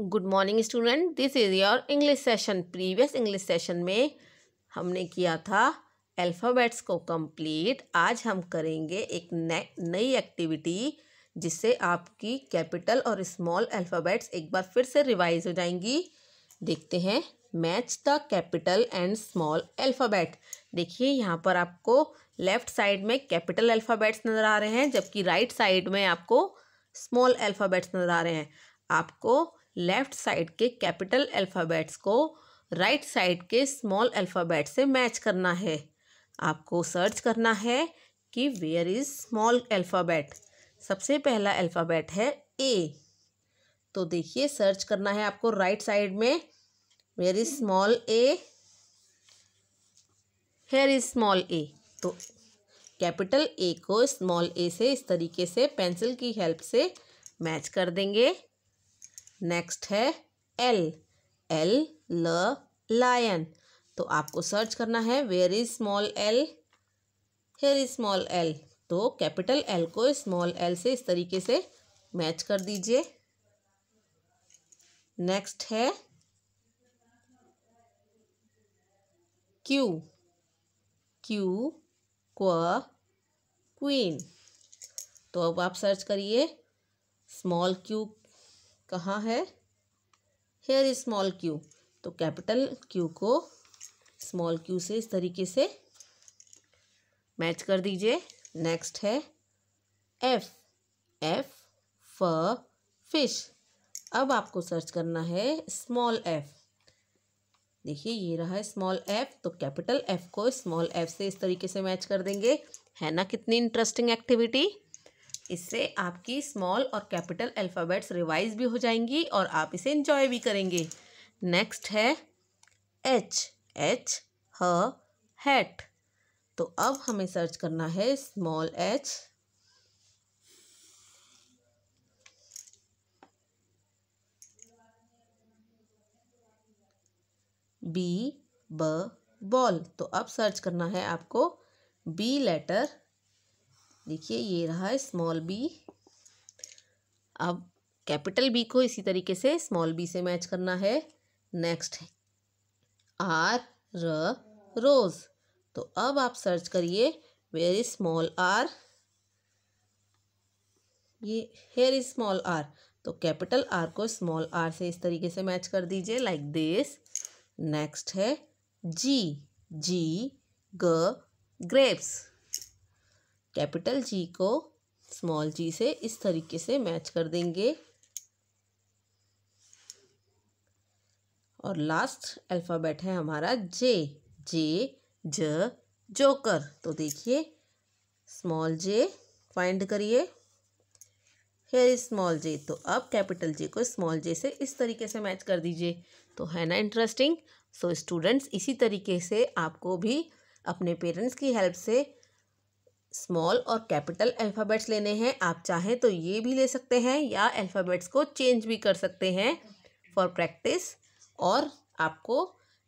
good morning student this is your English session previous English session में हमने किया था अल्फ़ाबेट्स को कंप्लीट आज हम करेंगे एक नई एक्टिविटी जिससे आपकी कैपिटल और स्मॉल अल्फ़ाबेट्स एक बार फिर से रिवाइज हो जाएंगी देखते हैं match the capital and small alphabet देखिए यहाँ पर आपको लेफ़्ट साइड में कैपिटल अल्फ़ाबेट्स नज़र आ रहे हैं जबकि राइट साइड में आपको स्मॉल अल्फ़ाबेट्स नज़र आ रहे हैं आपको लेफ्ट साइड के कैपिटल अल्फ़ाबेट्स को राइट right साइड के स्मॉल अल्फ़ाबेट से मैच करना है आपको सर्च करना है कि वेयर इज़ स्मॉल अल्फ़ाबेट सबसे पहला अल्फ़ाबेट है ए तो देखिए सर्च करना है आपको राइट right साइड में where is small A here is small A तो कैपिटल ए को स्मॉल ए से इस तरीके से पेंसिल की हेल्प से मैच कर देंगे नेक्स्ट है एल एल ल लायन तो आपको सर्च करना है where is small L here is small L तो कैपिटल एल को स्मॉल एल से इस तरीके से मैच कर दीजिए नेक्स्ट है क्यू क्यू क्व क्वीन तो अब आप सर्च करिए स्मॉल क्यू कहाँ है हेयर स्मॉल क्यू तो कैपिटल क्यू को स्मॉल क्यू से इस तरीके से मैच कर दीजिए नेक्स्ट है एफ एफ फ फिश अब आपको सर्च करना है स्मॉल एफ देखिए ये रहा है स्मॉल एफ तो कैपिटल एफ को स्मॉल एफ से इस तरीके से मैच कर देंगे है ना कितनी इंटरेस्टिंग एक्टिविटी इससे आपकी स्मॉल और कैपिटल अल्फ़ाबेट्स रिवाइज भी हो जाएंगी और आप इसे इंजॉय भी करेंगे नेक्स्ट है एच एच ह हैट तो अब हमें सर्च करना है स्मॉल एच बी ब बॉल तो अब सर्च करना है आपको बी लेटर देखिए ये रहा स्मॉल बी अब कैपिटल बी को इसी तरीके से स्मॉल बी से मैच करना है नेक्स्ट है आर र रोज़ तो अब आप सर्च करिए वेयर इज स्मॉल आर ये हेयर इज स्मॉल आर तो कैपिटल आर को स्मॉल आर से इस तरीके से मैच कर दीजिए लाइक दिस नेक्स्ट है जी जी ग ग्रेप्स कैपिटल जी को स्मॉल जी से इस तरीके से मैच कर देंगे और लास्ट अल्फ़ाबेट है हमारा जे जे ज जोकर तो देखिए स्मॉल जे फाइंड करिए हेयर इज स्मॉल जे तो अब कैपिटल जे को स्मॉल जे से इस तरीके से मैच कर दीजिए तो है ना इंटरेस्टिंग सो स्टूडेंट्स इसी तरीके से आपको भी अपने पेरेंट्स की हेल्प से स्मॉल और कैपिटल अल्फ़ाबेट्स लेने हैं आप चाहें तो ये भी ले सकते हैं या अल्फ़ाबेट्स को चेंज भी कर सकते हैं फॉर प्रैक्टिस और आपको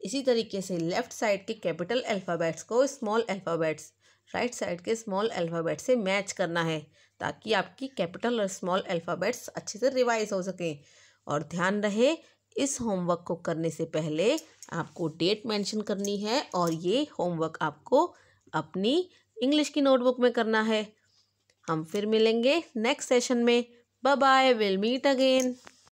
इसी तरीके से लेफ़्ट साइड के कैपिटल अल्फ़ाबेट्स को स्मॉल अल्फ़ाबेट्स राइट साइड के स्मॉल अल्फ़ाबेट से मैच करना है ताकि आपकी कैपिटल और स्मॉल अल्फ़ाबेट्स अच्छे से रिवाइज हो सकें और ध्यान रहे इस होमवर्क को करने से पहले आपको डेट मेंशन करनी है और ये होमवर्क आपको अपनी इंग्लिश की नोटबुक में करना है हम फिर मिलेंगे नेक्स्ट सेशन में bye bye will meet again